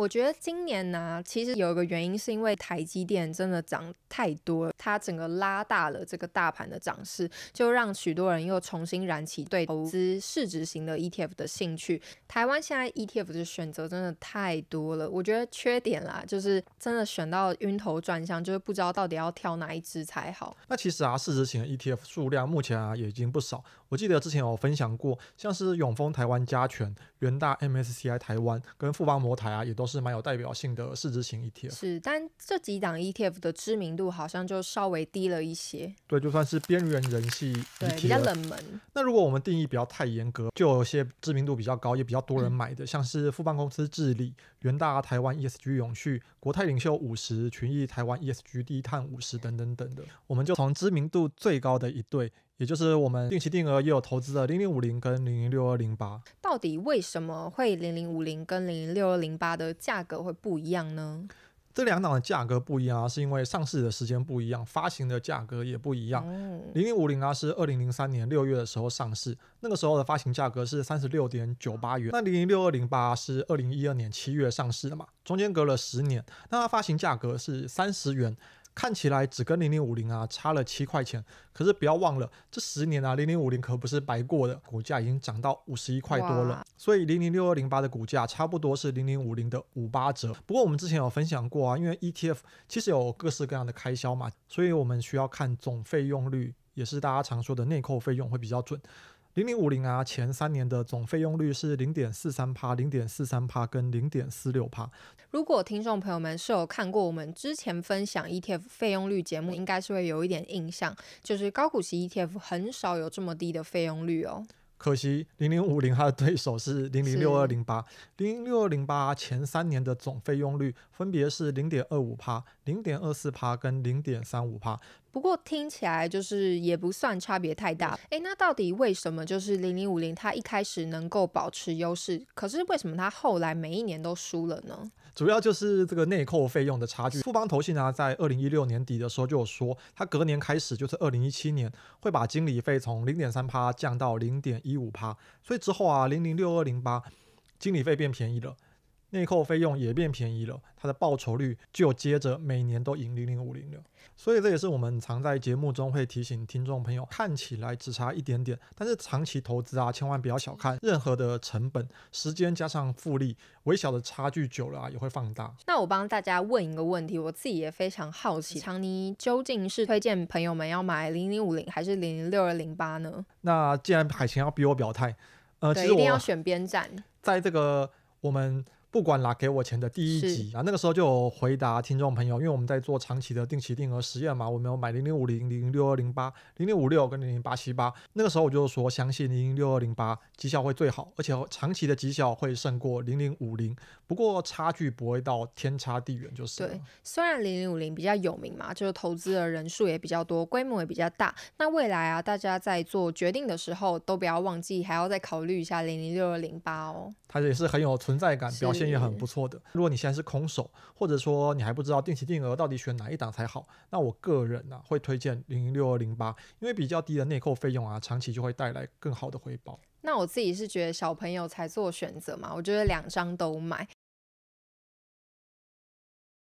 我觉得今年呢，其实有一个原因是因为台积电真的涨太多，它整个拉大了这个大盘的涨势，就让许多人又重新燃起对投资市值型的 ETF 的兴趣。台湾现在 ETF 的选择真的太多了，我觉得缺点啦，就是真的选到晕头转向，就是不知道到底要挑哪一支才好。那其实啊，市值型的 ETF 数量目前啊也已经不少，我记得之前有分享过，像是永丰台湾加权、元大 MSCI 台湾跟富邦摩台啊，也都。是蛮有代表性的市值型 ETF，是，但这几档 ETF 的知名度好像就稍微低了一些。对，就算是边缘人气 ETF，比较冷门。那如果我们定义比较太严格，就有些知名度比较高也比较多人买的，像是富邦公司治理、元大台湾 ESG 永续、国泰领袖五十、群益台湾 ESG 低碳五十等等等的，我们就从知名度最高的一对。也就是我们定期定额也有投资的零零五零跟零零六二零八，到底为什么会零零五零跟零零六二零八的价格会不一样呢？这两档的价格不一样，啊，是因为上市的时间不一样，发行的价格也不一样。零零五零啊是二零零三年六月的时候上市，那个时候的发行价格是三十六点九八元。那零零六二零八是二零一二年七月上市的嘛，中间隔了十年，那它发行价格是三十元。看起来只跟零零五零啊差了七块钱，可是不要忘了，这十年啊零零五零可不是白过的，股价已经涨到五十一块多了，所以零零六二零八的股价差不多是零零五零的五八折。不过我们之前有分享过啊，因为 ETF 其实有各式各样的开销嘛，所以我们需要看总费用率，也是大家常说的内扣费用会比较准。零零五零啊，前三年的总费用率是零点四三帕、零点四三帕跟零点四六帕。如果听众朋友们是有看过我们之前分享 ETF 费用率节目，应该是会有一点印象，就是高股息 ETF 很少有这么低的费用率哦。可惜，零零五零它的对手是零零六二零八。零零六二零八前三年的总费用率分别是零点二五帕、零点二四帕跟零点三五帕。不过听起来就是也不算差别太大。哎，那到底为什么就是零零五零它一开始能够保持优势，可是为什么它后来每一年都输了呢？主要就是这个内扣费用的差距。富邦投信啊，在二零一六年底的时候就有说，它隔年开始就是二零一七年会把经理费从零点三帕降到零点一。一五趴，所以之后啊，零零六二零八，经理费变便宜了。内扣费用也变便宜了，它的报酬率就接着每年都赢零零五零了。所以这也是我们常在节目中会提醒听众朋友：看起来只差一点点，但是长期投资啊，千万不要小看任何的成本，时间加上复利，微小的差距久了啊也会放大。那我帮大家问一个问题，我自己也非常好奇，强尼究竟是推荐朋友们要买零零五零还是零零六二零八呢？那既然海琴要逼我表态，呃，一定要选边站，在这个我们。不管拿给我钱的第一集啊，那个时候就有回答听众朋友，因为我们在做长期的定期定额实验嘛，我们有买零零五零零六二零八零零五六跟零零八七八，那个时候我就说相信零零六二零八绩效会最好，而且长期的绩效会胜过零零五零，不过差距不会到天差地远就是。对，虽然零零五零比较有名嘛，就是投资的人数也比较多，规模也比较大，那未来啊，大家在做决定的时候都不要忘记还要再考虑一下零零六二零八哦。它也是很有存在感表现。也很不错的。如果你现在是空手，或者说你还不知道定期定额到底选哪一档才好，那我个人呢会推荐零零六二零八，因为比较低的内扣费用啊，长期就会带来更好的回报。那我自己是觉得小朋友才做选择嘛，我觉得两张都买。